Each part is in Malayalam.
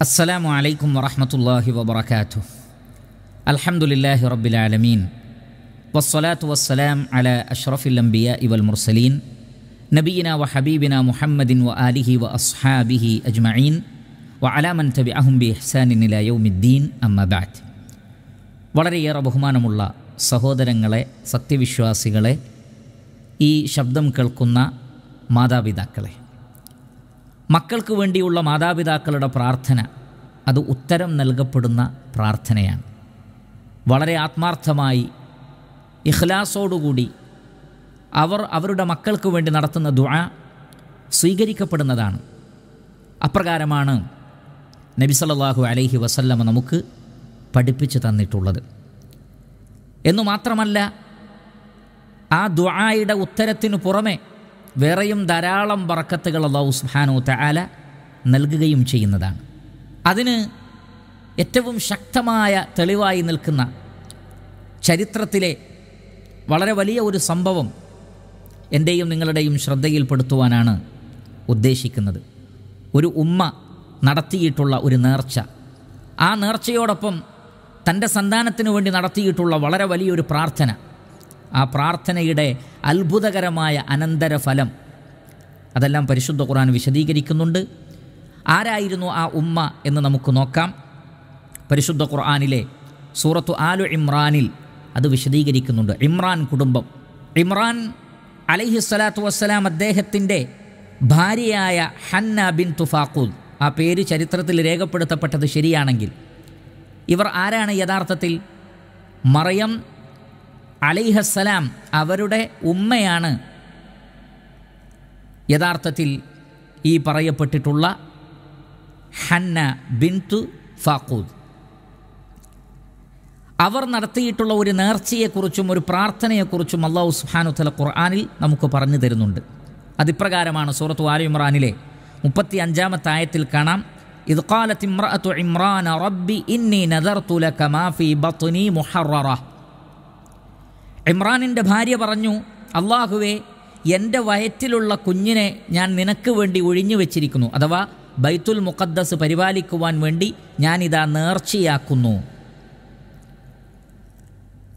السلام عليكم ورحمة الله وبركاته الحمد لله رب العالمين والصلاة والسلام على أشرف الأنبياء والمرسلين نبينا وحبيبنا محمد وآله وأصحابه أجمعين وعلى من تبعهم بإحسان إلى يوم الدين أما بعد വളരെയേറെ ബഹുമാനമുള്ള സഹോദരങ്ങളെ സത്യവിശ്വാസികളെ ഈ ശബ്ദം കേൾക്കുന്ന മാതാപിതാക്കളെ മക്കൾക്ക് വേണ്ടിയുള്ള മാതാപിതാക്കളുടെ പ്രാർത്ഥന അത് ഉത്തരം നൽകപ്പെടുന്ന പ്രാർത്ഥനയാണ് വളരെ ആത്മാർത്ഥമായി ഇഖ്ലാസോടുകൂടി അവർ അവരുടെ മക്കൾക്ക് വേണ്ടി നടത്തുന്ന ദുആ സ്വീകരിക്കപ്പെടുന്നതാണ് അപ്രകാരമാണ് നബി സല്ലല്ലാഹു അലൈഹി വസല്ലമ നമുക്ക് പഠിപ്പിച്ചു തന്നിട്ടുള്ളത് എന്നു മാത്രമല്ല ആ ദുആയുടെ ഉത്തരത്തിനു പുറമെ വേറെയും ധാരാളം വറക്കത്തുകൾ അള്ളാഹു സുഹാനോ താല നൽകുകയും ചെയ്യുന്നതാണ് അതിന് ഏറ്റവും ശക്തമായ തെളിവായി നിൽക്കുന്ന ചരിത്രത്തിലെ വളരെ വലിയ ഒരു സംഭവം എൻ്റെയും നിങ്ങളുടെയും ശ്രദ്ധയിൽപ്പെടുത്തുവാനാണ് ഉദ്ദേശിക്കുന്നത് ഒരു ഉമ്മ നടത്തിയിട്ടുള്ള ഒരു നേർച്ച ആ നേർച്ചയോടൊപ്പം തൻ്റെ സന്താനത്തിനു വേണ്ടി നടത്തിയിട്ടുള്ള വളരെ വലിയൊരു പ്രാർത്ഥന ആ പ്രാർത്ഥനയുടെ അത്ഭുതകരമായ അനന്തരഫലം അതെല്ലാം പരിശുദ്ധ ഖുർആൻ വിശദീകരിക്കുന്നുണ്ട് ആരായിരുന്നു ആ ഉമ്മ എന്ന് നമുക്ക് നോക്കാം പരിശുദ്ധ ഖുർആാനിലെ സൂറത്തു ആലു ഇമ്രാനിൽ അത് വിശദീകരിക്കുന്നുണ്ട് ഇമ്രാൻ കുടുംബം ഇമ്രാൻ അലൈഹി സ്വലാത്തു വസ്സലാം അദ്ദേഹത്തിൻ്റെ ഭാര്യയായ ഹന്ന ബിൻ തുഫാഖൂദ് ആ പേര് ചരിത്രത്തിൽ രേഖപ്പെടുത്തപ്പെട്ടത് ശരിയാണെങ്കിൽ ഇവർ ആരാണ് യഥാർത്ഥത്തിൽ മറയം അലൈഹസ്സലാം അവരുടെ ഉമ്മയാണ് യഥാർത്ഥത്തിൽ ഈ പറയപ്പെട്ടിട്ടുള്ള ഹന്ന ബിന്തു ഫാക്കൂദ് അവർ നടത്തിയിട്ടുള്ള ഒരു നേർച്ചയെക്കുറിച്ചും ഒരു പ്രാർത്ഥനയെക്കുറിച്ചും അള്ളാഹു സുഹാനു തല ഖുർആാനിൽ നമുക്ക് പറഞ്ഞു തരുന്നുണ്ട് അതിപ്രകാരമാണ് സൂറത്തു ആലു ഇമ്രാനിലെ മുപ്പത്തി അഞ്ചാമത്തെ ആയത്തിൽ കാണാം ഇത് കാലത്ത് ഇമ്രാൻ റബ്ബി ഇന്നി നദർത്തുലക മാഫി ബത്തുനി മുഹറ ഇമ്രാനിൻ്റെ ഭാര്യ പറഞ്ഞു അള്ളാഹുവേ എൻ്റെ വയറ്റിലുള്ള കുഞ്ഞിനെ ഞാൻ നിനക്ക് വേണ്ടി ഒഴിഞ്ഞു വെച്ചിരിക്കുന്നു അഥവാ ബൈത്തുൽ മുഖദ്ദസ് പരിപാലിക്കുവാൻ വേണ്ടി ഞാനിതാ നേർച്ചയാക്കുന്നു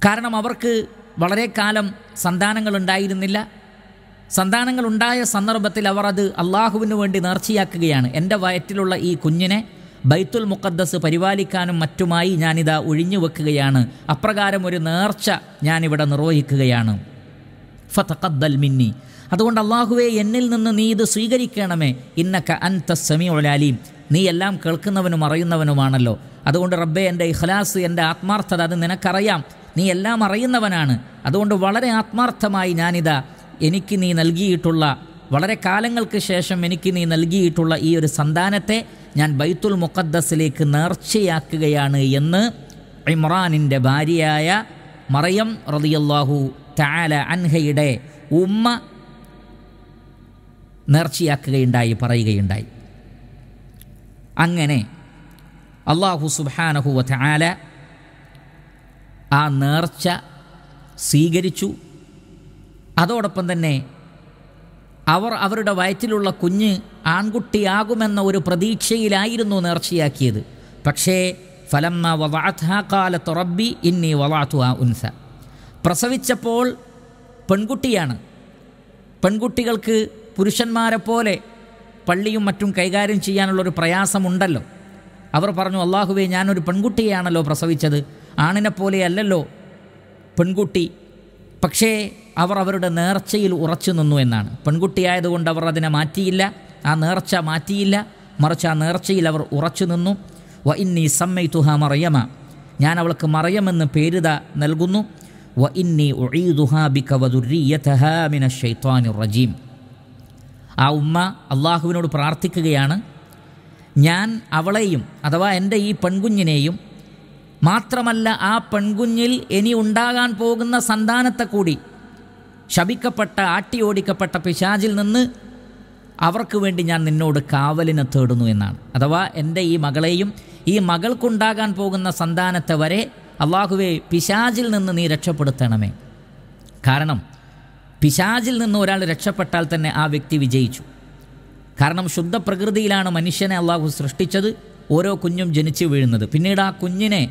കാരണം അവർക്ക് വളരെ കാലം സന്താനങ്ങൾ ഉണ്ടായിരുന്നില്ല സന്താനങ്ങൾ ഉണ്ടായ സന്ദർഭത്തിൽ അവർ അത് അള്ളാഹുവിന് വേണ്ടി നേർച്ചയാക്കുകയാണ് എൻ്റെ വയറ്റിലുള്ള ഈ കുഞ്ഞിനെ ബൈത്തുൽ മുക്കദ്ദസ് പരിപാലിക്കാനും മറ്റുമായി ഞാനിതാ ഒഴിഞ്ഞു വെക്കുകയാണ് അപ്രകാരം ഒരു നേർച്ച ഞാനിവിടെ നിർവഹിക്കുകയാണ് ഫതഖദ്ദൽ മിന്നി അതുകൊണ്ട് അള്ളാഹുവെ എന്നിൽ നിന്ന് നീ ഇത് സ്വീകരിക്കണമേ ഇന്നക്ക അൻത സമി ഒലാലീം നീ എല്ലാം കേൾക്കുന്നവനും അറിയുന്നവനുമാണല്ലോ അതുകൊണ്ട് റബ്ബെ എൻ്റെ ഇഖ്ലാസ് എൻ്റെ ആത്മാർത്ഥത അത് നിനക്കറിയാം നീ എല്ലാം അറിയുന്നവനാണ് അതുകൊണ്ട് വളരെ ആത്മാർത്ഥമായി ഞാനിതാ എനിക്ക് നീ നൽകിയിട്ടുള്ള വളരെ കാലങ്ങൾക്ക് ശേഷം എനിക്ക് നീ നൽകിയിട്ടുള്ള ഈ ഒരു സന്താനത്തെ ഞാൻ ബൈത്തുൽ മുഖദ്ദസിലേക്ക് നേർച്ചയാക്കുകയാണ് എന്ന് ഇമ്രാനിൻ്റെ ഭാര്യയായ മറയം റതിയല്ലാഹു താല അൻഹയുടെ ഉമ്മ നേർച്ചയാക്കുകയുണ്ടായി പറയുകയുണ്ടായി അങ്ങനെ അള്ളാഹു സുബാനഹു വാല ആ നേർച്ച സ്വീകരിച്ചു അതോടൊപ്പം തന്നെ അവർ അവരുടെ വയറ്റിലുള്ള കുഞ്ഞ് ആൺകുട്ടിയാകുമെന്ന ഒരു പ്രതീക്ഷയിലായിരുന്നു നേർച്ചയാക്കിയത് പക്ഷേ ഫലമ്മ വവാത്ഥാ തുറബി ഇന്നി വളാത്തു ആ ഉൻസ പ്രസവിച്ചപ്പോൾ പെൺകുട്ടിയാണ് പെൺകുട്ടികൾക്ക് പുരുഷന്മാരെ പോലെ പള്ളിയും മറ്റും കൈകാര്യം ചെയ്യാനുള്ളൊരു പ്രയാസമുണ്ടല്ലോ അവർ പറഞ്ഞു അള്ളാഹുവേ ഞാനൊരു പെൺകുട്ടിയാണല്ലോ പ്രസവിച്ചത് അല്ലല്ലോ പെൺകുട്ടി പക്ഷേ അവർ അവരുടെ നേർച്ചയിൽ ഉറച്ചു നിന്നു എന്നാണ് പെൺകുട്ടിയായതുകൊണ്ട് അവർ അതിനെ മാറ്റിയില്ല ആ നേർച്ച മാറ്റിയില്ല മറിച്ച് ആ നേർച്ചയിൽ അവർ ഉറച്ചു നിന്നു വ ഇന്നി തുഹ മറിയമ ഞാൻ അവൾക്ക് മറിയമെന്ന് പേരിത നൽകുന്നു വ ഇന്നി റജീം ആ ഉമ്മ അള്ളാഹുവിനോട് പ്രാർത്ഥിക്കുകയാണ് ഞാൻ അവളെയും അഥവാ എൻ്റെ ഈ പെൺകുഞ്ഞിനെയും മാത്രമല്ല ആ പെൺകുഞ്ഞിൽ ഇനി ഉണ്ടാകാൻ പോകുന്ന സന്താനത്തെ കൂടി ശപിക്കപ്പെട്ട ആട്ടി ഓടിക്കപ്പെട്ട പിശാചിൽ നിന്ന് അവർക്ക് വേണ്ടി ഞാൻ നിന്നോട് കാവലിനെ തേടുന്നു എന്നാണ് അഥവാ എൻ്റെ ഈ മകളെയും ഈ മകൾക്കുണ്ടാകാൻ പോകുന്ന സന്താനത്തെ വരെ അള്ളാഹുവെ പിശാചിൽ നിന്ന് നീ രക്ഷപ്പെടുത്തണമേ കാരണം പിശാചിൽ നിന്ന് ഒരാൾ രക്ഷപ്പെട്ടാൽ തന്നെ ആ വ്യക്തി വിജയിച്ചു കാരണം ശുദ്ധ പ്രകൃതിയിലാണ് മനുഷ്യനെ അള്ളാഹു സൃഷ്ടിച്ചത് ഓരോ കുഞ്ഞും ജനിച്ചു വീഴുന്നത് പിന്നീട് ആ കുഞ്ഞിനെ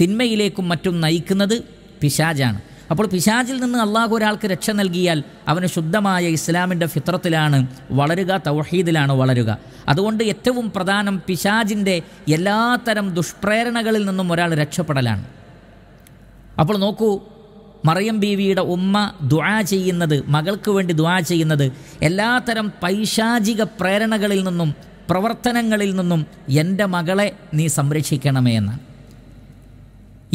തിന്മയിലേക്കും മറ്റും നയിക്കുന്നത് പിശാജാണ് അപ്പോൾ പിശാചിൽ നിന്ന് അള്ളാഹു ഒരാൾക്ക് രക്ഷ നൽകിയാൽ അവന് ശുദ്ധമായ ഇസ്ലാമിൻ്റെ ഫിത്രത്തിലാണ് വളരുക തൗഹീദിലാണ് വളരുക അതുകൊണ്ട് ഏറ്റവും പ്രധാനം പിശാജിൻ്റെ എല്ലാത്തരം ദുഷ്പ്രേരണകളിൽ നിന്നും ഒരാൾ രക്ഷപ്പെടലാണ് അപ്പോൾ നോക്കൂ മറിയം ബീവിയുടെ ഉമ്മ ദുആ ചെയ്യുന്നത് മകൾക്ക് വേണ്ടി ദുആ ചെയ്യുന്നത് എല്ലാത്തരം പൈശാചിക പ്രേരണകളിൽ നിന്നും പ്രവർത്തനങ്ങളിൽ നിന്നും എൻ്റെ മകളെ നീ സംരക്ഷിക്കണമേ എന്നാണ്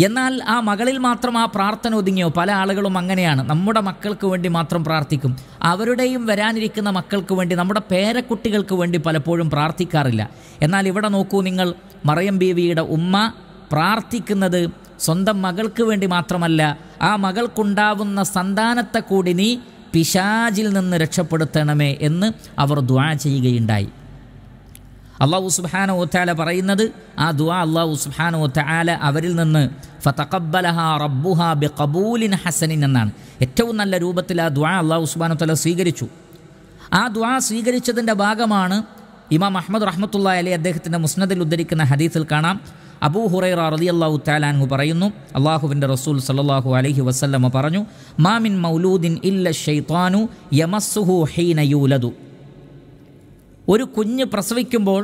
എന്നാൽ ആ മകളിൽ മാത്രം ആ പ്രാർത്ഥന ഒതുങ്ങിയോ പല ആളുകളും അങ്ങനെയാണ് നമ്മുടെ മക്കൾക്ക് വേണ്ടി മാത്രം പ്രാർത്ഥിക്കും അവരുടെയും വരാനിരിക്കുന്ന മക്കൾക്ക് വേണ്ടി നമ്മുടെ പേരക്കുട്ടികൾക്ക് വേണ്ടി പലപ്പോഴും പ്രാർത്ഥിക്കാറില്ല എന്നാൽ ഇവിടെ നോക്കൂ നിങ്ങൾ മറയം ബീവിയുടെ ഉമ്മ പ്രാർത്ഥിക്കുന്നത് സ്വന്തം മകൾക്ക് വേണ്ടി മാത്രമല്ല ആ മകൾക്കുണ്ടാവുന്ന സന്താനത്തെ കൂടി നീ പിശാജിൽ നിന്ന് രക്ഷപ്പെടുത്തണമേ എന്ന് അവർ ദ്വാ ചെയ്യുകയുണ്ടായി അള്ളാഹു സുബാന ഒത്താല പറയുന്നത് ആ ദുആ അള്ളാഹു സുബാന ഒത്താല അവരിൽ നിന്ന് ബി കബൂലിൻ ഹസനിൻ എന്നാണ് ഏറ്റവും നല്ല രൂപത്തിൽ ആ ദുആ അള്ളാഹു സുബാന ഒത്താല സ്വീകരിച്ചു ആ ദുആ സ്വീകരിച്ചതിൻ്റെ ഭാഗമാണ് ഇമാം അഹമ്മദ് റഹ്മത്തുള്ള അലി അദ്ദേഹത്തിൻ്റെ മുസ്നദിൽ ഉദ്ധരിക്കുന്ന ഹദീസിൽ കാണാം അബൂ ഹുറൈറ റലി അള്ളാഹു താലാൻഹു പറയുന്നു അള്ളാഹുവിൻ്റെ റസൂൽ സല്ലാഹു അലഹി വസ്ല്ലമ പറഞ്ഞു മാമിൻ മൗലൂദിൻ ഇല്ല ഷെയ്ത്താനു യമസുഹു ഹൈനയൂലതു ഒരു കുഞ്ഞ് പ്രസവിക്കുമ്പോൾ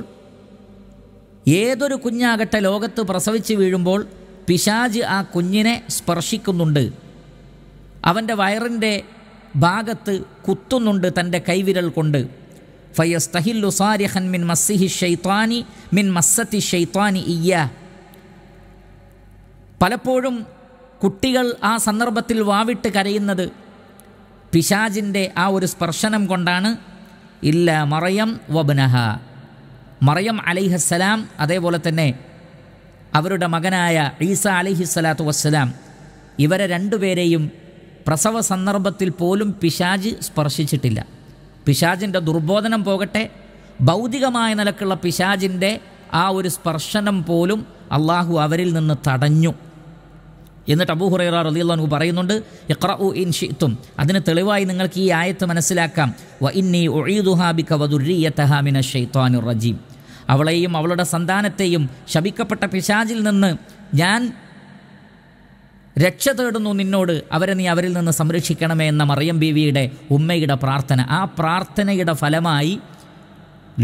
ഏതൊരു കുഞ്ഞാകട്ടെ ലോകത്ത് പ്രസവിച്ച് വീഴുമ്പോൾ പിശാജ് ആ കുഞ്ഞിനെ സ്പർശിക്കുന്നുണ്ട് അവൻ്റെ വയറിൻ്റെ ഭാഗത്ത് കുത്തുന്നുണ്ട് തൻ്റെ കൈവിരൽ കൊണ്ട് ഫയസ്തഹില്ലു സാരിഹൻ മിൻ മസ്സിഹി ഷെയ്ത്വാനി മിൻ മസ്സത്തി ഷെയ്ത്വാനി ഇയ്യ പലപ്പോഴും കുട്ടികൾ ആ സന്ദർഭത്തിൽ വാവിട്ട് കരയുന്നത് പിശാജിൻ്റെ ആ ഒരു സ്പർശനം കൊണ്ടാണ് ഇല്ല മറയം വബ്നഹ മറയം അലിഹസ്സലാം അതേപോലെ തന്നെ അവരുടെ മകനായ ഈസ സ്വലാത്തു വസ്സലാം ഇവരെ രണ്ടുപേരെയും പ്രസവ സന്ദർഭത്തിൽ പോലും പിശാജ് സ്പർശിച്ചിട്ടില്ല പിശാജിൻ്റെ ദുർബോധനം പോകട്ടെ ഭൗതികമായ നിലക്കുള്ള പിശാജിൻ്റെ ആ ഒരു സ്പർശനം പോലും അള്ളാഹു അവരിൽ നിന്ന് തടഞ്ഞു എന്നിട്ട് അബൂ ഹുറൈറ റളിയല്ലാഹു പറയുന്നുണ്ട് ഇഖ്റഉ ഇൻ ഷിഅ്തും അതിന് തെളിവായി നിങ്ങൾക്ക് ഈ ആയത്ത് മനസ്സിലാക്കാം വ ഇന്നി ഉഈദുഹാ ബിക വദുർരിയതഹാ മിന ശൈത്വാനിർ റജീം അവളെയും അവളുടെ സന്താനത്തെയും ശപിക്കപ്പെട്ട പിശാചിൽ നിന്ന് ഞാൻ രക്ഷ തേടുന്നു നിന്നോട് അവരെ നീ അവരിൽ നിന്ന് സംരക്ഷിക്കണമേ എന്ന മറിയം ബീവിയുടെ ഉമ്മയുടെ പ്രാർത്ഥന ആ പ്രാർത്ഥനയുടെ ഫലമായി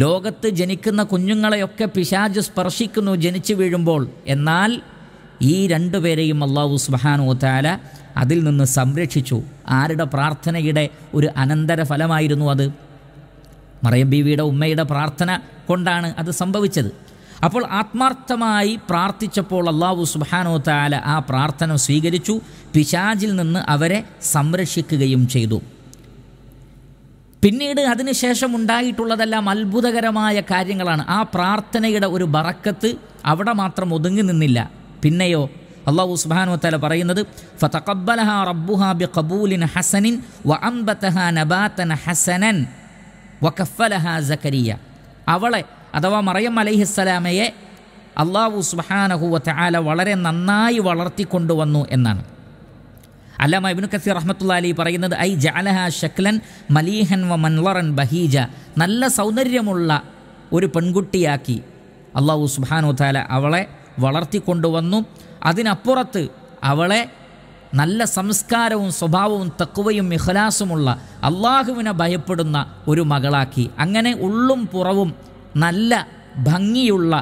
ലോകത്ത് ജനിക്കുന്ന കുഞ്ഞുങ്ങളെയൊക്കെ പിശാജ് സ്പർശിക്കുന്നു ജനിച്ചു വീഴുമ്പോൾ എന്നാൽ ഈ രണ്ടുപേരെയും അള്ളാഹു സുബാനോ താല അതിൽ നിന്ന് സംരക്ഷിച്ചു ആരുടെ പ്രാർത്ഥനയുടെ ഒരു അനന്തര ഫലമായിരുന്നു അത് മറിയം ബീവിയുടെ ഉമ്മയുടെ പ്രാർത്ഥന കൊണ്ടാണ് അത് സംഭവിച്ചത് അപ്പോൾ ആത്മാർത്ഥമായി പ്രാർത്ഥിച്ചപ്പോൾ അള്ളാഹു സുബാനോ താല ആ പ്രാർത്ഥന സ്വീകരിച്ചു പിശാജിൽ നിന്ന് അവരെ സംരക്ഷിക്കുകയും ചെയ്തു പിന്നീട് അതിനുശേഷം ഉണ്ടായിട്ടുള്ളതെല്ലാം അത്ഭുതകരമായ കാര്യങ്ങളാണ് ആ പ്രാർത്ഥനയുടെ ഒരു ബറക്കത്ത് അവിടെ മാത്രം ഒതുങ്ങി നിന്നില്ല പിന്നെയോ അള്ളാഹു സുബാനു തല പറയുന്നത് ഫതഖബ്ബലഹ റബ്ബുഹ ബി ഹസനിൻ വ നബാതൻ ഹസനൻ വ കഫലഹ അവളെ അഥവാ മറിയം അലൈഹിസ്സലാമയെ അള്ളാഹു സുബാനഹുവത്ത് ആല വളരെ നന്നായി വളർത്തിക്കൊണ്ടുവന്നു എന്നാണ് അല്ലാമ ഇബ്നു കസീർ റഹ്മത്തുള്ള അലി പറയുന്നത് ഐ ജാലഹ ഷക്ലൻ മലീഹൻ വ മൻവറൻ ബഹീജ നല്ല സൗന്ദര്യമുള്ള ഒരു പെൺകുട്ടിയാക്കി അള്ളാഹു സുബാനു താല അവളെ വളർത്തിക്കൊണ്ടുവന്നു അതിനപ്പുറത്ത് അവളെ നല്ല സംസ്കാരവും സ്വഭാവവും തക്കുവയും മിഹലാസുമുള്ള അള്ളാഹുവിനെ ഭയപ്പെടുന്ന ഒരു മകളാക്കി അങ്ങനെ ഉള്ളും പുറവും നല്ല ഭംഗിയുള്ള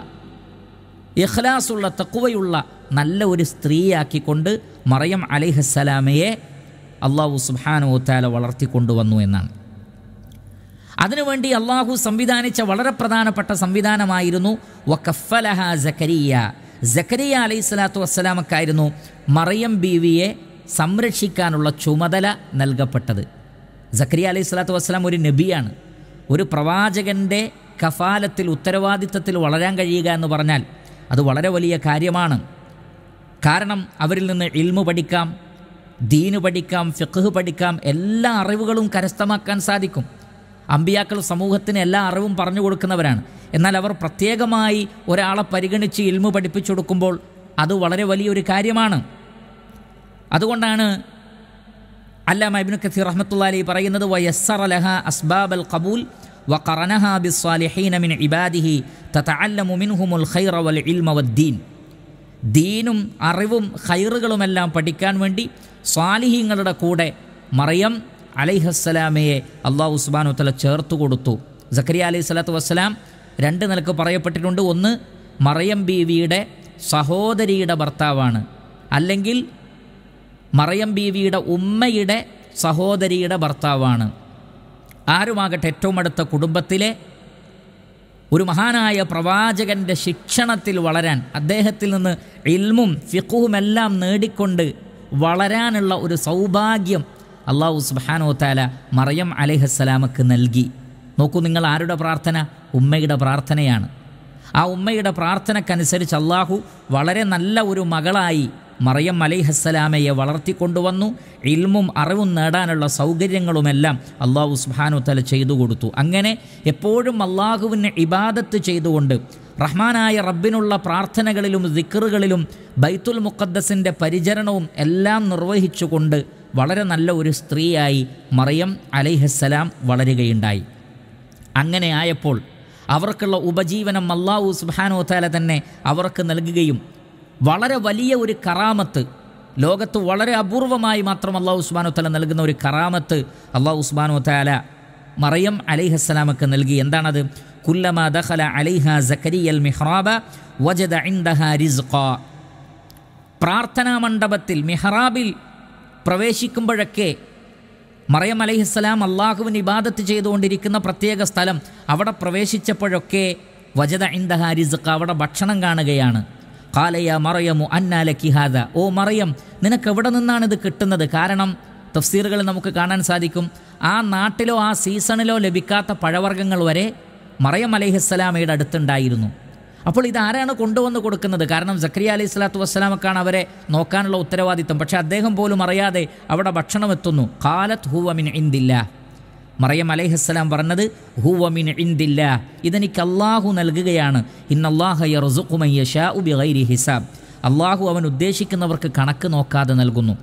ഇഖ്ലാസുള്ള തക്കുവയുള്ള നല്ല ഒരു സ്ത്രീയാക്കിക്കൊണ്ട് മറിയം അലിഹസ്സലാമയെ അള്ളാഹു സുബാനുത്താല വളർത്തിക്കൊണ്ടുവന്നു എന്നാണ് അതിനുവേണ്ടി അള്ളാഹു സംവിധാനിച്ച വളരെ പ്രധാനപ്പെട്ട സംവിധാനമായിരുന്നു വക്കഫലഹ ജക്കരിയ ജക്കരിയ അലൈഹി സ്വലാത്തു വസ്സലാമക്കായിരുന്നു മറിയം ബീവിയെ സംരക്ഷിക്കാനുള്ള ചുമതല നൽകപ്പെട്ടത് ജക്കരിയ അലൈഹി സ്വലാത്തു വസ്സലാം ഒരു നബിയാണ് ഒരു പ്രവാചകൻ്റെ കഫാലത്തിൽ ഉത്തരവാദിത്തത്തിൽ വളരാൻ കഴിയുക എന്ന് പറഞ്ഞാൽ അത് വളരെ വലിയ കാര്യമാണ് കാരണം അവരിൽ നിന്ന് ഇൽമു പഠിക്കാം ദീന് പഠിക്കാം ഫിഖ് പഠിക്കാം എല്ലാ അറിവുകളും കരസ്ഥമാക്കാൻ സാധിക്കും അമ്പിയാക്കൾ സമൂഹത്തിന് എല്ലാ അറിവും പറഞ്ഞു കൊടുക്കുന്നവരാണ് എന്നാൽ അവർ പ്രത്യേകമായി ഒരാളെ പരിഗണിച്ച് ഇൽമ പഠിപ്പിച്ചു കൊടുക്കുമ്പോൾ അത് വളരെ വലിയൊരു കാര്യമാണ് അതുകൊണ്ടാണ് അല്ലാ ഇബിൻ കസീർ റഹ്മത്തുള്ള പറയുന്നത് വയസ്സർ അലഹ അസ്ബാബ് അൽ കബൂൽ വ ബിസ്വാലിഹീന മിൻ ഇബാദിഹി തതഅല്ലമു മിൻഹുമുൽ ഖൈറ ദീനും അറിവും ഖൈറുകളുമെല്ലാം പഠിക്കാൻ വേണ്ടി സ്വാലിഹീങ്ങളുടെ കൂടെ മറിയം അലൈഹസ്സലാമയെ അള്ളാഹു ഉസ്ബാനു തല ചേർത്ത് കൊടുത്തു സക്കരിയ അലൈഹി സ്വലാത്തു വസ്സലാം രണ്ട് നിലക്ക് പറയപ്പെട്ടിട്ടുണ്ട് ഒന്ന് മറയം ബീവിയുടെ സഹോദരിയുടെ ഭർത്താവാണ് അല്ലെങ്കിൽ മറയം ബീവിയുടെ ഉമ്മയുടെ സഹോദരിയുടെ ഭർത്താവാണ് ആരുമാകട്ടെ ഏറ്റവും അടുത്ത കുടുംബത്തിലെ ഒരു മഹാനായ പ്രവാചകൻ്റെ ശിക്ഷണത്തിൽ വളരാൻ അദ്ദേഹത്തിൽ നിന്ന് ഇൽമും ഫിഖുവുമെല്ലാം നേടിക്കൊണ്ട് വളരാനുള്ള ഒരു സൗഭാഗ്യം അള്ളാഹു സുബാനോ താല മറിയം അലഹസ്സലാമക്ക് നൽകി നോക്കൂ നിങ്ങൾ ആരുടെ പ്രാർത്ഥന ഉമ്മയുടെ പ്രാർത്ഥനയാണ് ആ ഉമ്മയുടെ പ്രാർത്ഥനക്കനുസരിച്ച് അള്ളാഹു വളരെ നല്ല ഒരു മകളായി മറിയം അലൈഹസ്സലാമയെ വളർത്തിക്കൊണ്ടുവന്നു ഇൽമും അറിവും നേടാനുള്ള സൗകര്യങ്ങളുമെല്ലാം അള്ളാഹു സുബാനു തല ചെയ്തു കൊടുത്തു അങ്ങനെ എപ്പോഴും അള്ളാഹുവിന് ഇബാദത്ത് ചെയ്തുകൊണ്ട് റഹ്മാനായ റബ്ബിനുള്ള പ്രാർത്ഥനകളിലും ദിക്കറുകളിലും ബൈത്തുൽ മുഖദ്ദസിൻ്റെ പരിചരണവും എല്ലാം നിർവഹിച്ചുകൊണ്ട് വളരെ നല്ല ഒരു സ്ത്രീയായി മറിയം അലൈഹസ്സലാം വളരുകയുണ്ടായി അങ്ങനെ ആയപ്പോൾ അവർക്കുള്ള ഉപജീവനം അള്ളാഹു സുബാനോ താല തന്നെ അവർക്ക് നൽകുകയും വളരെ വലിയ ഒരു കറാമത്ത് ലോകത്ത് വളരെ അപൂർവമായി മാത്രം അള്ളാഹു ഉസ്മാനോ താല നൽകുന്ന ഒരു കറാമത്ത് അള്ളാഹു ഉസ്മാനോ താല മറിയം അലൈഹസ്സലാമക്ക് നൽകി എന്താണത് കുല്ലമ ദഹല അലൈഹ സക്കരിയൽ മിഹ്റാബ വജദ പ്രാർത്ഥനാ മണ്ഡപത്തിൽ മിഹ്റാബിൽ പ്രവേശിക്കുമ്പോഴൊക്കെ മറിയം അലഹിസ്സലാം അള്ളാഹുവിന് ഇബാദത്ത് ചെയ്തുകൊണ്ടിരിക്കുന്ന പ്രത്യേക സ്ഥലം അവിടെ പ്രവേശിച്ചപ്പോഴൊക്കെ വജദ ഇന്ദഹ അവിടെ ഭക്ഷണം കാണുകയാണ് കാലയ മറയമു അന്നാല കിഹാദ ഓ മറിയം നിനക്ക് എവിടെ നിന്നാണ് ഇത് കിട്ടുന്നത് കാരണം തഫ്സീറുകൾ നമുക്ക് കാണാൻ സാധിക്കും ആ നാട്ടിലോ ആ സീസണിലോ ലഭിക്കാത്ത പഴവർഗ്ഗങ്ങൾ വരെ മറയം അലഹിസ്സലാമയുടെ അടുത്തുണ്ടായിരുന്നു അപ്പോൾ ഇതാരാണ് കൊണ്ടുവന്ന് കൊടുക്കുന്നത് കാരണം സക്രിയ അലൈഹി സ്വലാത്തു വസ്സലാമക്കാണ് അവരെ നോക്കാനുള്ള ഉത്തരവാദിത്വം പക്ഷേ അദ്ദേഹം പോലും അറിയാതെ അവിടെ ഭക്ഷണം എത്തുന്നു കാലത്ത് ഹൂവമിൻ ഇന്ദില്ല മറിയം അലൈഹിസ്സലാം പറഞ്ഞത് ഹൂവമിൻ ഇന്ദില്ല ഇതെനിക്ക് അള്ളാഹു നൽകുകയാണ് ഇന്നല്ലാഹ ഹിസാബ് അള്ളാഹു അവൻ ഉദ്ദേശിക്കുന്നവർക്ക് കണക്ക് നോക്കാതെ നൽകുന്നു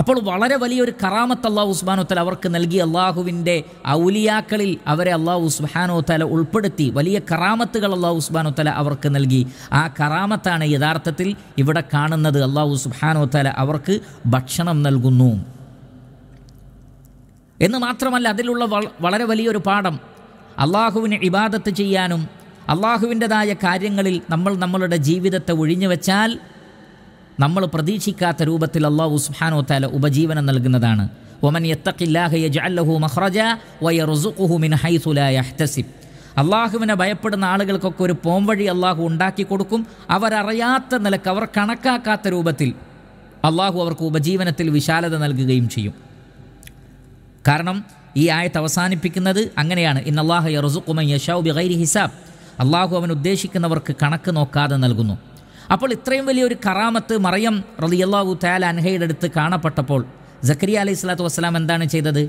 അപ്പോൾ വളരെ വലിയൊരു കറാമത്ത് അള്ളാഹു ഉസ്മാനോത്തല അവർക്ക് നൽകി അള്ളാഹുവിൻ്റെ ഔലിയാക്കളിൽ അവരെ അള്ളാഹു ഉസ്ബാനോത്തല ഉൾപ്പെടുത്തി വലിയ കറാമത്തുകൾ അള്ളാഹു ഉസ്ബാനോത്തല അവർക്ക് നൽകി ആ കറാമത്താണ് യഥാർത്ഥത്തിൽ ഇവിടെ കാണുന്നത് അള്ളാഹു സുബാനോത്തല അവർക്ക് ഭക്ഷണം നൽകുന്നു എന്ന് മാത്രമല്ല അതിലുള്ള വളരെ വലിയൊരു പാഠം അള്ളാഹുവിന് ഇബാദത്ത് ചെയ്യാനും അള്ളാഹുവിൻ്റെതായ കാര്യങ്ങളിൽ നമ്മൾ നമ്മളുടെ ജീവിതത്തെ ഒഴിഞ്ഞു വെച്ചാൽ നമ്മൾ പ്രതീക്ഷിക്കാത്ത രൂപത്തിൽ അള്ളാഹു സുഹാനോ താല ഉപജീവനം നൽകുന്നതാണ് ഒമൻ അള്ളാഹുവിനെ ഭയപ്പെടുന്ന ആളുകൾക്കൊക്കെ ഒരു പോംവഴി അള്ളാഹു ഉണ്ടാക്കി കൊടുക്കും അവരറിയാത്ത നിലക്ക് അവർ കണക്കാക്കാത്ത രൂപത്തിൽ അള്ളാഹു അവർക്ക് ഉപജീവനത്തിൽ വിശാലത നൽകുകയും ചെയ്യും കാരണം ഈ ആയത്ത് അവസാനിപ്പിക്കുന്നത് അങ്ങനെയാണ് ഇന്ന് അള്ളാഹു യറുസുക്കുമൻ യഷൗ ബിഗൈരി ഹിസാബ് അള്ളാഹു അവൻ ഉദ്ദേശിക്കുന്നവർക്ക് കണക്ക് നോക്കാതെ നൽകുന്നു അപ്പോൾ ഇത്രയും വലിയൊരു കറാമത്ത് മറിയം റലിയല്ലാഹു തയാൽ അൻഹയുടെ അടുത്ത് കാണപ്പെട്ടപ്പോൾ ജക്കരി അലൈഹി സ്വലാത്തു വസ്സലാം എന്താണ് ചെയ്തത്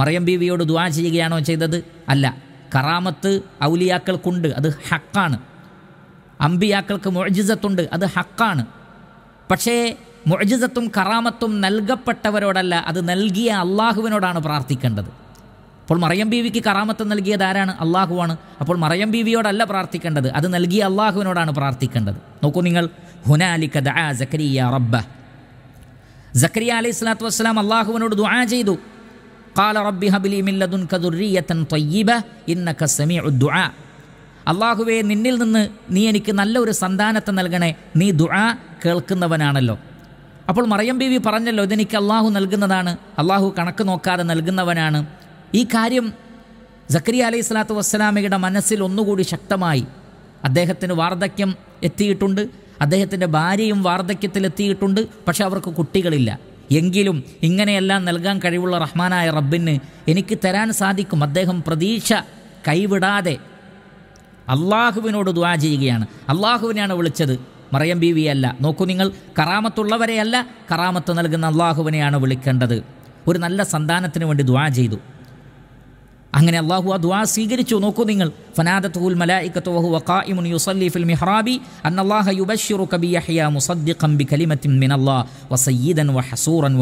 മറിയം ബീവിയോട് ദുവാ ചെയ്യുകയാണോ ചെയ്തത് അല്ല കറാമത്ത് ഔലിയാക്കൾക്കുണ്ട് അത് ഹക്കാണ് അമ്പിയാക്കൾക്ക് മൊഴിജിസത്തുണ്ട് അത് ഹക്കാണ് പക്ഷേ മൊഴിജിസത്തും കറാമത്തും നൽകപ്പെട്ടവരോടല്ല അത് നൽകിയ അള്ളാഹുവിനോടാണ് പ്രാർത്ഥിക്കേണ്ടത് അപ്പോൾ മറയം ബീവിക്ക് കറാമത്ത് നൽകിയത് ആരാണ് അള്ളാഹുവാണ് അപ്പോൾ മറയം ബീവിയോടല്ല പ്രാർത്ഥിക്കേണ്ടത് അത് നൽകിയ അള്ളാഹുവിനോടാണ് പ്രാർത്ഥിക്കേണ്ടത് നോക്കൂ നിങ്ങൾ ഹുനാലിക്ക ദ റബ്ബ ജക്കരിയ അലൈഹി സ്വലാത്തു വസ്സലാം അള്ളാഹുവിനോട് ദുആ ചെയ്തു قال റബ്ബി هب لي من لدنك ذرية طيبة إنك سميع الدعاء അള്ളാഹുവെ നിന്നിൽ നിന്ന് നീ എനിക്ക് നല്ല ഒരു സന്താനത്തെ നൽകണേ നീ ദുആ കേൾക്കുന്നവനാണല്ലോ അപ്പോൾ മറിയം ബീവി പറഞ്ഞല്ലോ ഇതെനിക്ക് അള്ളാഹു നൽകുന്നതാണ് അള്ളാഹു കണക്ക് നോക്കാതെ നൽകുന്നവനാണ് ഈ കാര്യം സക്കരിയ അലൈഹി സ്വലാത്തു വസ്സലാമയുടെ മനസ്സിൽ ഒന്നുകൂടി ശക്തമായി അദ്ദേഹത്തിന് വാർദ്ധക്യം എത്തിയിട്ടുണ്ട് അദ്ദേഹത്തിൻ്റെ ഭാര്യയും വാർദ്ധക്യത്തിൽ എത്തിയിട്ടുണ്ട് പക്ഷെ അവർക്ക് കുട്ടികളില്ല എങ്കിലും ഇങ്ങനെയെല്ലാം നൽകാൻ കഴിവുള്ള റഹ്മാനായ റബ്ബിന് എനിക്ക് തരാൻ സാധിക്കും അദ്ദേഹം പ്രതീക്ഷ കൈവിടാതെ അള്ളാഹുവിനോട് ദ്വാ ചെയ്യുകയാണ് അള്ളാഹുവിനെയാണ് വിളിച്ചത് മറിയം അല്ല നോക്കൂ നിങ്ങൾ കറാമത്തുള്ളവരെയല്ല കറാമത്ത് നൽകുന്ന അള്ളാഹുവിനെയാണ് വിളിക്കേണ്ടത് ഒരു നല്ല സന്താനത്തിന് വേണ്ടി ദ്വാ ചെയ്തു അങ്ങനെ അള്ളാഹു ആ ദ്വാ സ്വീകരിച്ചു നോക്കൂ നിങ്ങൾ ഫനാദത്തുൽ വഹു വഖായിമുൻ ഫിൽ മിഹ്റാബി വസയ്യിദൻ വഹസൂറൻ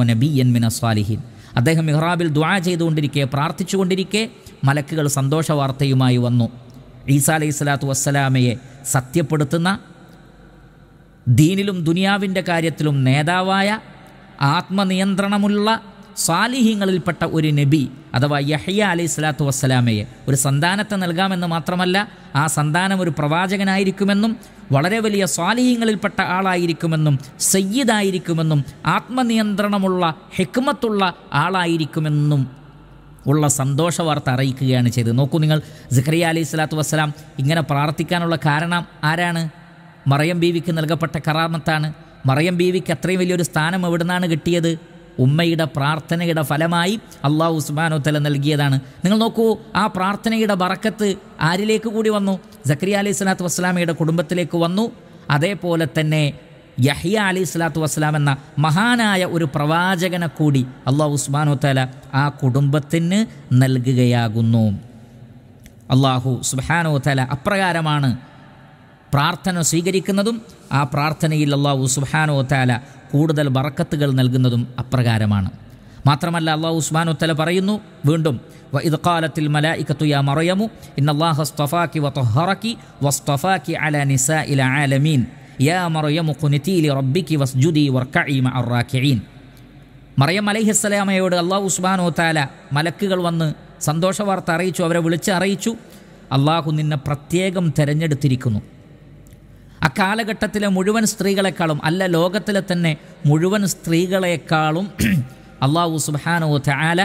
അദ്ദേഹം മിഹ്റാബിൽ ദ്വാ ചെയ്തുകൊണ്ടിരിക്കെ പ്രാർത്ഥിച്ചുകൊണ്ടിരിക്കെ മലക്കുകൾ സന്തോഷ വാർത്തയുമായി വന്നു ഈസാ അലൈഹി സ്വലാത്തു വസ്സലാമയെ സത്യപ്പെടുത്തുന്ന ദീനിലും ദുനിയാവിൻ്റെ കാര്യത്തിലും നേതാവായ ആത്മനിയന്ത്രണമുള്ള സാലിഹ്യങ്ങളിൽപ്പെട്ട ഒരു നബി അഥവാ യഹിയ അലി സ്വലാത്തു വസ്സലാമയെ ഒരു സന്താനത്തെ നൽകാമെന്ന് മാത്രമല്ല ആ സന്താനം ഒരു പ്രവാചകനായിരിക്കുമെന്നും വളരെ വലിയ സ്വാലിഹ്യങ്ങളിൽപ്പെട്ട ആളായിരിക്കുമെന്നും സയ്യിദായിരിക്കുമെന്നും ആത്മനിയന്ത്രണമുള്ള ഹെക്മത്തുള്ള ആളായിരിക്കുമെന്നും ഉള്ള സന്തോഷ വാർത്ത അറിയിക്കുകയാണ് ചെയ്തത് നോക്കൂ നിങ്ങൾ സിഖറിയ അലി സ്വലാത്തു വസ്സലാം ഇങ്ങനെ പ്രാർത്ഥിക്കാനുള്ള കാരണം ആരാണ് മറയം ബീവിക്ക് നൽകപ്പെട്ട കറാമത്താണ് മറയം ബീവിക്ക് അത്രയും വലിയൊരു സ്ഥാനം എവിടുന്നാണ് കിട്ടിയത് ഉമ്മയുടെ പ്രാർത്ഥനയുടെ ഫലമായി അള്ളാഹു ഉസ്മാനോ തല നൽകിയതാണ് നിങ്ങൾ നോക്കൂ ആ പ്രാർത്ഥനയുടെ ബറക്കത്ത് ആരിലേക്ക് കൂടി വന്നു സക്രിയ അലൈഹി സ്വലാത്തു വസ്സലാമയുടെ കുടുംബത്തിലേക്ക് വന്നു അതേപോലെ തന്നെ യഹിയ അലി സ്വലാത്തു വസ്സലാം എന്ന മഹാനായ ഒരു പ്രവാചകനെ കൂടി അള്ളാഹു ഉസ്മാനോ തല ആ കുടുംബത്തിന് നൽകുകയാകുന്നു അള്ളാഹു സുബാനോ തല അപ്രകാരമാണ് പ്രാർത്ഥന സ്വീകരിക്കുന്നതും ആ പ്രാർത്ഥനയിൽ അള്ളാഹു സുബാനോ താല കൂടുതൽ ബറക്കത്തുകൾ നൽകുന്നതും അപ്രകാരമാണ് മാത്രമല്ല അള്ളാഹു ഉസ്മാൻ ഉത്തല പറയുന്നു വീണ്ടും വ ഇദ്ഖാലത്തിൽ മലായിക്കത്തു യാ മറയമു ഇന്നല്ലാഹ സ്തഫാക്കി വസ്തഫാക്കി അല നിസാ ഇല ആലമീൻ യാ മറയമു കുനിത്തീലി റബ്ബിക്ക് വസ്ജുദി വർക്കഈമ അറാക്കിയീൻ മറിയം അലൈഹിസ്സലാമയോട് അള്ളാഹു ഉസ്മാനോ താല മലക്കുകൾ വന്ന് സന്തോഷവാർത്ത അറിയിച്ചു അവരെ വിളിച്ച് അറിയിച്ചു അള്ളാഹു നിന്നെ പ്രത്യേകം തിരഞ്ഞെടുത്തിരിക്കുന്നു കാലഘട്ടത്തിലെ മുഴുവൻ സ്ത്രീകളെക്കാളും അല്ല ലോകത്തിലെ തന്നെ മുഴുവൻ സ്ത്രീകളെക്കാളും അള്ളാഹു സുബാനോ താല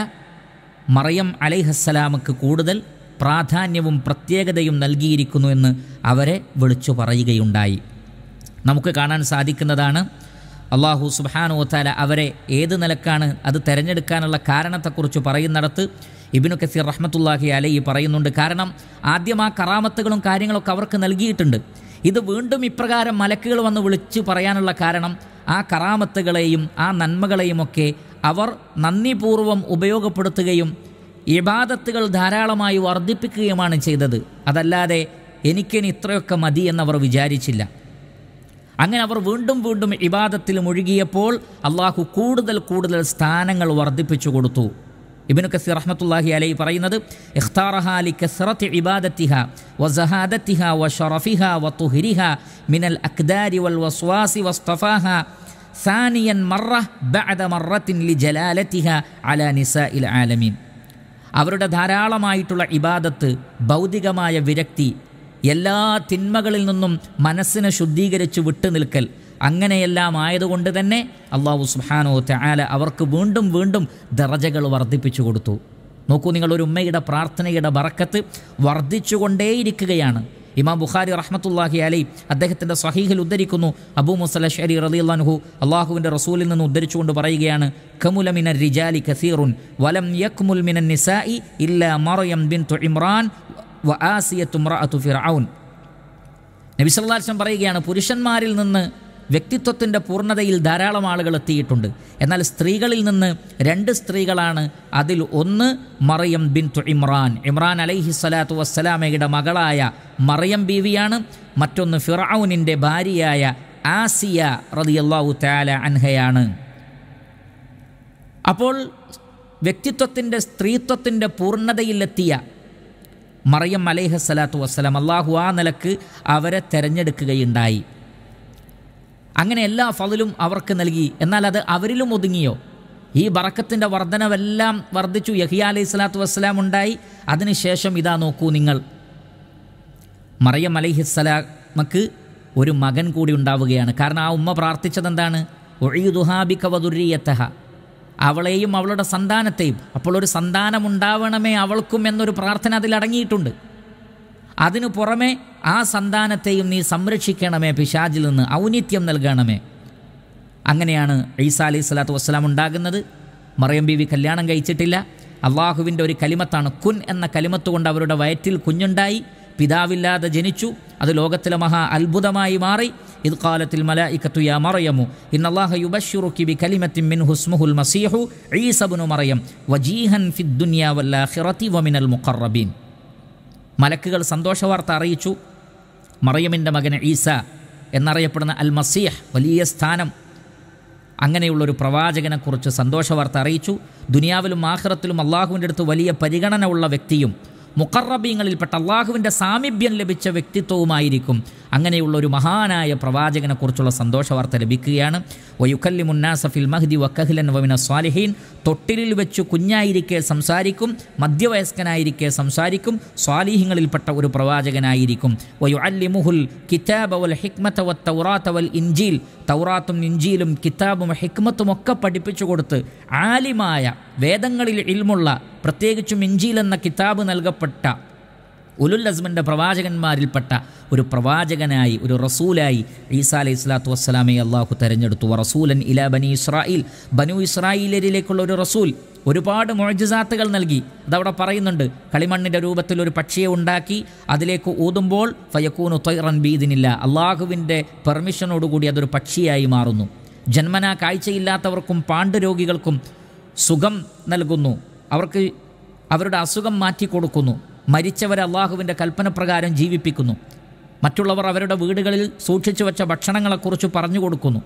മറിയം അലൈഹസ്സലാമക്ക് കൂടുതൽ പ്രാധാന്യവും പ്രത്യേകതയും നൽകിയിരിക്കുന്നു എന്ന് അവരെ വിളിച്ചു പറയുകയുണ്ടായി നമുക്ക് കാണാൻ സാധിക്കുന്നതാണ് അള്ളാഹു സുബാനോ താല അവരെ ഏത് നിലക്കാണ് അത് തിരഞ്ഞെടുക്കാനുള്ള കാരണത്തെക്കുറിച്ച് പറയുന്നിടത്ത് ഇബിനു കസീർ റഹ്മത്തുല്ലാഹി അലൈ പറയുന്നുണ്ട് കാരണം ആദ്യം ആ കറാമത്തുകളും കാര്യങ്ങളൊക്കെ അവർക്ക് നൽകിയിട്ടുണ്ട് ഇത് വീണ്ടും ഇപ്രകാരം മലക്കുകൾ വന്ന് വിളിച്ചു പറയാനുള്ള കാരണം ആ കറാമത്തുകളെയും ആ നന്മകളെയുമൊക്കെ അവർ നന്ദിപൂർവ്വം ഉപയോഗപ്പെടുത്തുകയും ഇബാദത്തുകൾ ധാരാളമായി വർദ്ധിപ്പിക്കുകയുമാണ് ചെയ്തത് അതല്ലാതെ എനിക്കിനി ഇത്രയൊക്കെ മതി എന്നവർ വിചാരിച്ചില്ല അങ്ങനെ അവർ വീണ്ടും വീണ്ടും ഇബാദത്തിൽ മുഴുകിയപ്പോൾ അള്ളാഹു കൂടുതൽ കൂടുതൽ സ്ഥാനങ്ങൾ വർദ്ധിപ്പിച്ചു കൊടുത്തു ഇബിനു കസി റഹ്മത്തുല്ലാഹി അലൈ പറയുന്നത് ഇഖ്താറഹാലി കസ്റത്ത് ഇബാദത്തിഹ വസഹാദത്തിഹ വ ഷറഫിഹ വ തുഹിരിഹ മിനൽ അക്ദാരി വൽ വസ്വാസി വസ്തഫാഹ സാനിയൻ മറ ബഅദ മറത്തിൻ ലി ജലാലത്തിഹ അല നിസഇൽ ആലമീൻ അവരുടെ ധാരാളമായിട്ടുള്ള ഇബാദത്ത് ഭൗതികമായ വിരക്തി എല്ലാ തിന്മകളിൽ നിന്നും മനസ്സിനെ ശുദ്ധീകരിച്ച് വിട്ടുനിൽക്കൽ അങ്ങനെയെല്ലാം ആയതുകൊണ്ട് തന്നെ അള്ളാഹു സുഹാനോ ചാല അവർക്ക് വീണ്ടും വീണ്ടും ദറജകൾ വർദ്ധിപ്പിച്ചു കൊടുത്തു നോക്കൂ നിങ്ങൾ ഒരു ഉമ്മയുടെ പ്രാർത്ഥനയുടെ ബറക്കത്ത് വർദ്ധിച്ചുകൊണ്ടേയിരിക്കുകയാണ് ഇമാം ബുഖാരി റഹ്മത്തുല്ലാഹി അലി അദ്ദേഹത്തിൻ്റെ സഹീഹിൽ ഉദ്ധരിക്കുന്നു അബൂ മുസല ഷരി റലിയല്ലാൻഹു അള്ളാഹുവിൻ്റെ റസൂലിൽ നിന്ന് ഉദ്ധരിച്ചുകൊണ്ട് പറയുകയാണ് കമുല മിനൻ റിജാലി കസീറുൻ വലം യക്മുൽ മിനൻ നിസായി ഇല്ല മറയം ബിൻ ഇമ്രാൻ വ ആസിയ തുമ്ര ഫിറൌൻ പറയുകയാണ് പുരുഷന്മാരിൽ നിന്ന് വ്യക്തിത്വത്തിൻ്റെ പൂർണ്ണതയിൽ ധാരാളം ആളുകൾ എത്തിയിട്ടുണ്ട് എന്നാൽ സ്ത്രീകളിൽ നിന്ന് രണ്ട് സ്ത്രീകളാണ് അതിൽ ഒന്ന് മറിയം തു ഇമ്രാൻ ഇമ്രാൻ അലൈഹി സ്വലാത്തു വസ്സലാമയുടെ മകളായ മറിയം ബീവിയാണ് മറ്റൊന്ന് ഫിറൌനിൻ്റെ ഭാര്യയായ ആസിയ റതിയല്ലാഹു താല അൻഹയാണ് അപ്പോൾ വ്യക്തിത്വത്തിൻ്റെ സ്ത്രീത്വത്തിൻ്റെ പൂർണ്ണതയിലെത്തിയ മറിയം അലൈഹസ്സലാത്തു വസ്സലാം അള്ളാഹു ആ നിലക്ക് അവരെ തിരഞ്ഞെടുക്കുകയുണ്ടായി അങ്ങനെ എല്ലാ ഫതിലും അവർക്ക് നൽകി എന്നാൽ അത് അവരിലും ഒതുങ്ങിയോ ഈ ബറക്കത്തിൻ്റെ വർധനവെല്ലാം വർദ്ധിച്ചു യഹിയ അലൈഹി സ്വലാത്തു വസ്സലാം ഉണ്ടായി അതിനുശേഷം ഇതാ നോക്കൂ നിങ്ങൾ മറിയം സ്വലാമക്ക് ഒരു മകൻ കൂടി ഉണ്ടാവുകയാണ് കാരണം ആ ഉമ്മ പ്രാർത്ഥിച്ചത് എന്താണ് ഒഴിയുദുഹാബി വതുര്യത്തഹ അവളെയും അവളുടെ സന്താനത്തെയും അപ്പോൾ ഒരു സന്താനമുണ്ടാവണമേ അവൾക്കും എന്നൊരു പ്രാർത്ഥന അതിൽ അടങ്ങിയിട്ടുണ്ട് അതിനു പുറമെ ആ സന്താനത്തെയും നീ സംരക്ഷിക്കണമേ പിശാജിൽ നിന്ന് ഔന്നിത്യം നൽകണമേ അങ്ങനെയാണ് ഈസാ അലൈഹി സ്വലാത്തു വസ്സലാം ഉണ്ടാകുന്നത് മറിയം ബീവി കല്യാണം കഴിച്ചിട്ടില്ല അള്ളാഹുവിൻ്റെ ഒരു കലിമത്താണ് കുൻ എന്ന കലിമത്ത് കൊണ്ട് അവരുടെ വയറ്റിൽ കുഞ്ഞുണ്ടായി പിതാവില്ലാതെ ജനിച്ചു അത് ലോകത്തിലെ മഹാ അത്ഭുതമായി മാറി ഇത് കാലത്തിൽ മല യാ മറയമു ഇന്നല്ലാഹ യുബഷുറുക്കി ബി കലിമത്തിൻ മിൻ ഹുസ്മുഹുൽ മസീഹു ഈസബുനു മറയം വജീഹൻ ഫിദ്ദുനിയ ഹിറത്തി വമിനൽ മുഖറബീൻ മലക്കുകൾ സന്തോഷവാർത്ത അറിയിച്ചു മറിയമിൻ്റെ മകൻ ഈസ എന്നറിയപ്പെടുന്ന അൽ മസീഹ് വലിയ സ്ഥാനം അങ്ങനെയുള്ളൊരു പ്രവാചകനെക്കുറിച്ച് സന്തോഷവാർത്ത അറിയിച്ചു ദുനിയാവിലും ആഹ്റത്തിലും അള്ളാഹുവിൻ്റെ അടുത്ത് വലിയ പരിഗണന ഉള്ള വ്യക്തിയും മുക്കറബീങ്ങളിൽപ്പെട്ട അള്ളാഹുവിൻ്റെ സാമീപ്യം ലഭിച്ച വ്യക്തിത്വവുമായിരിക്കും അങ്ങനെയുള്ള ഒരു മഹാനായ പ്രവാചകനെക്കുറിച്ചുള്ള സന്തോഷവാർത്ത ലഭിക്കുകയാണ് വയുക്കല്ലി മുന്നാസഫിൽ മഹ്ദി വക്കഹിലൻ വമിന സ്വാലിഹീൻ തൊട്ടിലിൽ വെച്ച് കുഞ്ഞായിരിക്കെ സംസാരിക്കും മധ്യവയസ്കനായിരിക്കെ സംസാരിക്കും സ്വാലിഹിങ്ങളിൽപ്പെട്ട ഒരു പ്രവാചകനായിരിക്കും വയു അല്ലി മുഹുൽ കിതാബ് വൽ ഹിക്മത്ത് വ തൗറാത്ത് വൽ ഇഞ്ചീൽ തൗറാത്തും ഇഞ്ചിയിലും കിതാബും ഹിക്മത്തും ഒക്കെ പഠിപ്പിച്ചു കൊടുത്ത് ആലിമായ വേദങ്ങളിൽ ഇൽമുള്ള പ്രത്യേകിച്ചും ഇഞ്ചിയിൽ എന്ന കിതാബ് നൽകപ്പെട്ട ഉലുൽ അസ്മിൻ്റെ പ്രവാചകന്മാരിൽപ്പെട്ട ഒരു പ്രവാചകനായി ഒരു റസൂലായി ഈസാ അലൈഹി സ്വലാത്തു വസ്സലാമെ അള്ളാഹു തെരഞ്ഞെടുത്തു റസൂലൻ ഇല ബനി ഇസ്രായിൽ ബനു ഇസ്രായിലരിലേക്കുള്ള ഒരു റസൂൽ ഒരുപാട് മൊഴജാത്തുകൾ നൽകി അതവിടെ പറയുന്നുണ്ട് കളിമണ്ണിൻ്റെ രൂപത്തിൽ ഒരു പക്ഷിയെ ഉണ്ടാക്കി അതിലേക്ക് ഊതുമ്പോൾ ഫയക്കൂനു തൊയ്റൻ ബീദിനില്ല അള്ളാഹുവിൻ്റെ പെർമിഷനോടുകൂടി അതൊരു പക്ഷിയായി മാറുന്നു ജന്മന കാഴ്ചയില്ലാത്തവർക്കും പാണ്ഡുരോഗികൾക്കും സുഖം നൽകുന്നു അവർക്ക് അവരുടെ അസുഖം മാറ്റിക്കൊടുക്കുന്നു മരിച്ചവരെ അള്ളാഹുവിൻ്റെ കൽപ്പന പ്രകാരം ജീവിപ്പിക്കുന്നു മറ്റുള്ളവർ അവരുടെ വീടുകളിൽ സൂക്ഷിച്ചു വച്ച ഭക്ഷണങ്ങളെക്കുറിച്ച് പറഞ്ഞു കൊടുക്കുന്നു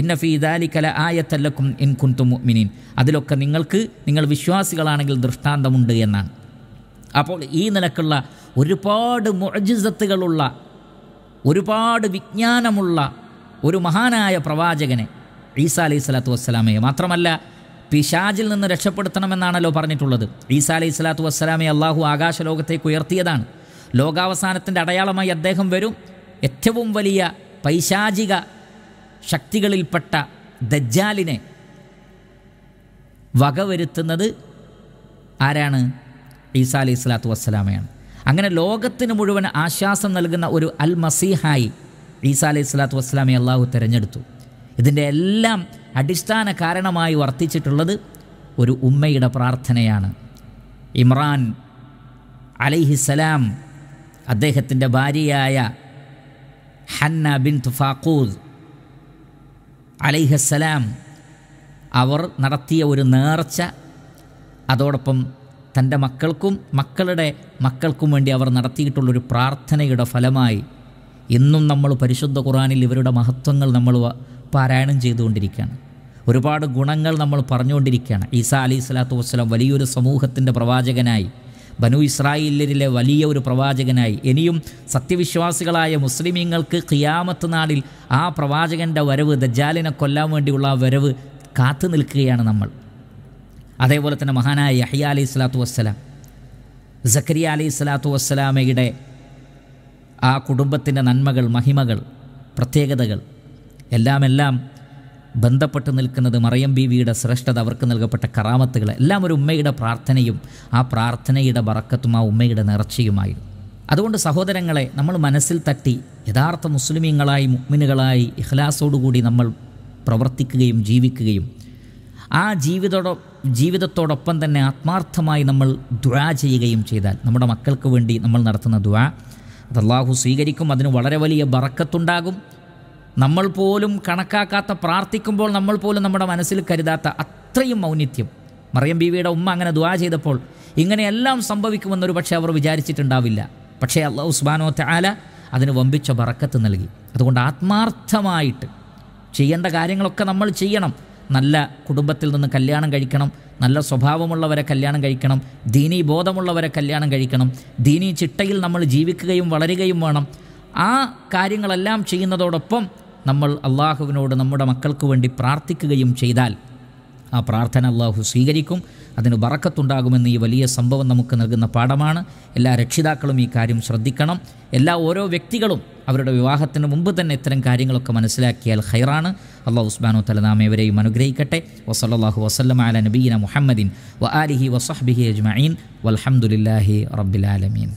ഇന്ന ഫീദാലിക്കല ആയത്തല്ലക്കും ഇൻ കുന്തു മുഅ്മിനീൻ അതിലൊക്കെ നിങ്ങൾക്ക് നിങ്ങൾ വിശ്വാസികളാണെങ്കിൽ ദൃഷ്ടാന്തമുണ്ട് എന്നാണ് അപ്പോൾ ഈ നിലക്കുള്ള ഒരുപാട് മുഴജിസത്തുകളുള്ള ഒരുപാട് വിജ്ഞാനമുള്ള ഒരു മഹാനായ പ്രവാചകനെ ഈസാ അലൈഹി സ്വലാത്തു വസ്സലാമയെ മാത്രമല്ല പിശാജിൽ നിന്ന് രക്ഷപ്പെടുത്തണമെന്നാണല്ലോ പറഞ്ഞിട്ടുള്ളത് ഈസാ അലൈഹി സ്വലാത്തു വസ്സലാമെ അള്ളാഹു ആകാശ ലോകത്തേക്ക് ഉയർത്തിയതാണ് ലോകാവസാനത്തിൻ്റെ അടയാളമായി അദ്ദേഹം വരും ഏറ്റവും വലിയ പൈശാചിക ശക്തികളിൽപ്പെട്ട ദജ്ജാലിനെ വകവരുത്തുന്നത് ആരാണ് ഈസാ അലൈഹി സ്വലാത്തു വസ്സലാമയാണ് അങ്ങനെ ലോകത്തിന് മുഴുവൻ ആശ്വാസം നൽകുന്ന ഒരു അൽ മസീഹായി ഈസാ അലൈഹി സ്വലാത്തു വസ്സലാമെ അള്ളാഹു തിരഞ്ഞെടുത്തു ഇതിൻ്റെ എല്ലാം അടിസ്ഥാന കാരണമായി വർത്തിച്ചിട്ടുള്ളത് ഒരു ഉമ്മയുടെ പ്രാർത്ഥനയാണ് ഇമ്രാൻ അലൈഹിസലാം അദ്ദേഹത്തിൻ്റെ ഭാര്യയായ ഹന്ന ബിൻ തുഫാക്കൂദ് അലൈഹസലാം അവർ നടത്തിയ ഒരു നേർച്ച അതോടൊപ്പം തൻ്റെ മക്കൾക്കും മക്കളുടെ മക്കൾക്കും വേണ്ടി അവർ നടത്തിയിട്ടുള്ളൊരു പ്രാർത്ഥനയുടെ ഫലമായി ഇന്നും നമ്മൾ പരിശുദ്ധ ഖുറാനിൽ ഇവരുടെ മഹത്വങ്ങൾ നമ്മൾ പാരായണം ചെയ്തുകൊണ്ടിരിക്കുകയാണ് ഒരുപാട് ഗുണങ്ങൾ നമ്മൾ പറഞ്ഞുകൊണ്ടിരിക്കുകയാണ് ഈസ അലി സ്വലാത്തു വസ്സലാം വലിയൊരു സമൂഹത്തിൻ്റെ പ്രവാചകനായി ബനു ഇസ്രായേലിലെ വലിയ ഒരു പ്രവാചകനായി ഇനിയും സത്യവിശ്വാസികളായ മുസ്ലിമീങ്ങൾക്ക് ഖിയാമത്ത് നാളിൽ ആ പ്രവാചകൻ്റെ വരവ് ദജ്ജാലിനെ കൊല്ലാൻ വേണ്ടിയുള്ള വരവ് കാത്തു നിൽക്കുകയാണ് നമ്മൾ അതേപോലെ തന്നെ മഹാനായ യഹിയ അലൈഹി സ്വലാത്തു വസ്സലാം സക്കരിയ അലൈഹി സ്വലാത്തു വസ്സലാമയുടെ ആ കുടുംബത്തിൻ്റെ നന്മകൾ മഹിമകൾ പ്രത്യേകതകൾ എല്ലാമെല്ലാം ബന്ധപ്പെട്ട് നിൽക്കുന്നത് മറിയം ബീവിയുടെ ശ്രേഷ്ഠത അവർക്ക് നൽകപ്പെട്ട കറാമത്തുകൾ എല്ലാം ഒരു ഉമ്മയുടെ പ്രാർത്ഥനയും ആ പ്രാർത്ഥനയുടെ വറക്കത്തും ആ ഉമ്മയുടെ നേർച്ചയുമായിരുന്നു അതുകൊണ്ട് സഹോദരങ്ങളെ നമ്മൾ മനസ്സിൽ തട്ടി യഥാർത്ഥ മുസ്ലിമീങ്ങളായി മുഗ്മിനുകളായി ഇഖ്ലാസോടുകൂടി നമ്മൾ പ്രവർത്തിക്കുകയും ജീവിക്കുകയും ആ ജീവിതോടൊ ജീവിതത്തോടൊപ്പം തന്നെ ആത്മാർത്ഥമായി നമ്മൾ ദുആ ചെയ്യുകയും ചെയ്താൽ നമ്മുടെ മക്കൾക്ക് വേണ്ടി നമ്മൾ നടത്തുന്ന ദുആ അത് അള്ളാഹു സ്വീകരിക്കും അതിന് വളരെ വലിയ ബറക്കത്തുണ്ടാകും നമ്മൾ പോലും കണക്കാക്കാത്ത പ്രാർത്ഥിക്കുമ്പോൾ നമ്മൾ പോലും നമ്മുടെ മനസ്സിൽ കരുതാത്ത അത്രയും മൗനിത്യം മറിയം ബീവിയുടെ ഉമ്മ അങ്ങനെ ദുവാ ചെയ്തപ്പോൾ ഇങ്ങനെയെല്ലാം സംഭവിക്കുമെന്നൊരു പക്ഷേ അവർ വിചാരിച്ചിട്ടുണ്ടാവില്ല പക്ഷേ അള്ളാഹു ഉസ്മാനോ താല അതിന് വമ്പിച്ച വറക്കത്ത് നൽകി അതുകൊണ്ട് ആത്മാർത്ഥമായിട്ട് ചെയ്യേണ്ട കാര്യങ്ങളൊക്കെ നമ്മൾ ചെയ്യണം നല്ല കുടുംബത്തിൽ നിന്ന് കല്യാണം കഴിക്കണം നല്ല സ്വഭാവമുള്ളവരെ കല്യാണം കഴിക്കണം ദീനീ ബോധമുള്ളവരെ കല്യാണം കഴിക്കണം ദീനീ ചിട്ടയിൽ നമ്മൾ ജീവിക്കുകയും വളരുകയും വേണം ആ കാര്യങ്ങളെല്ലാം ചെയ്യുന്നതോടൊപ്പം നമ്മൾ അള്ളാഹുവിനോട് നമ്മുടെ മക്കൾക്ക് വേണ്ടി പ്രാർത്ഥിക്കുകയും ചെയ്താൽ ആ പ്രാർത്ഥന അള്ളാഹു സ്വീകരിക്കും അതിന് വറക്കത്തുണ്ടാകുമെന്ന് ഈ വലിയ സംഭവം നമുക്ക് നൽകുന്ന പാഠമാണ് എല്ലാ രക്ഷിതാക്കളും ഈ കാര്യം ശ്രദ്ധിക്കണം എല്ലാ ഓരോ വ്യക്തികളും അവരുടെ വിവാഹത്തിന് മുമ്പ് തന്നെ ഇത്തരം കാര്യങ്ങളൊക്കെ മനസ്സിലാക്കിയാൽ ഹൈറാണ് അള്ളാഹു ഉസ്മാനോ തല നാം ഇവരെയും അനുഗ്രഹിക്കട്ടെ വസല്ലാഹു വസ്ലം അല നബീന മുഹമ്മദിൻ വ ആലിഹി വസഹ്ബിഹി അജ്മീൻ വലഹമുല്ലാഹി റബ്ബിലാലമീൻ